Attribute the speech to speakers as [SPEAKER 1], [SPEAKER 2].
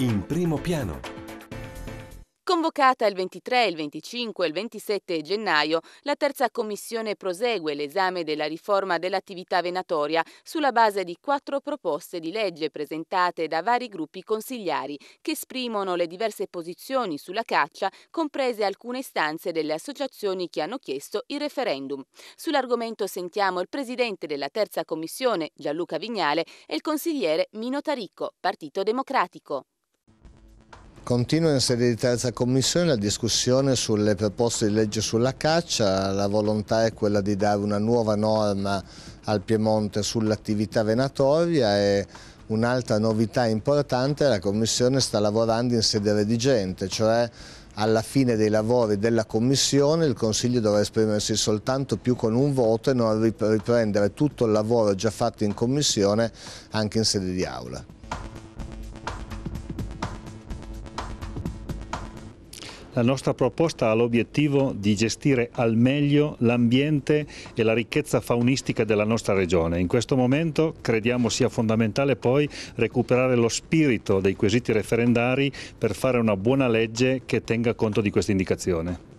[SPEAKER 1] in primo piano.
[SPEAKER 2] Convocata il 23, il 25 e il 27 gennaio, la terza commissione prosegue l'esame della riforma dell'attività venatoria sulla base di quattro proposte di legge presentate da vari gruppi consigliari che esprimono le diverse posizioni sulla caccia, comprese alcune istanze delle associazioni che hanno chiesto il referendum. Sull'argomento sentiamo il presidente della terza commissione, Gianluca Vignale, e il consigliere Mino Taricco, Partito Democratico.
[SPEAKER 3] Continua in sede di terza commissione la discussione sulle proposte di legge sulla caccia, la volontà è quella di dare una nuova norma al Piemonte sull'attività venatoria e un'altra novità importante la commissione sta lavorando in sede redigente, cioè alla fine dei lavori della Commissione il Consiglio dovrà esprimersi soltanto più con un voto e non riprendere tutto il lavoro già fatto in Commissione anche in sede di Aula. La nostra proposta ha
[SPEAKER 1] l'obiettivo di gestire al meglio l'ambiente e la ricchezza faunistica della nostra regione. In questo momento crediamo sia fondamentale poi recuperare lo spirito dei quesiti referendari per fare una buona legge che tenga conto di questa indicazione.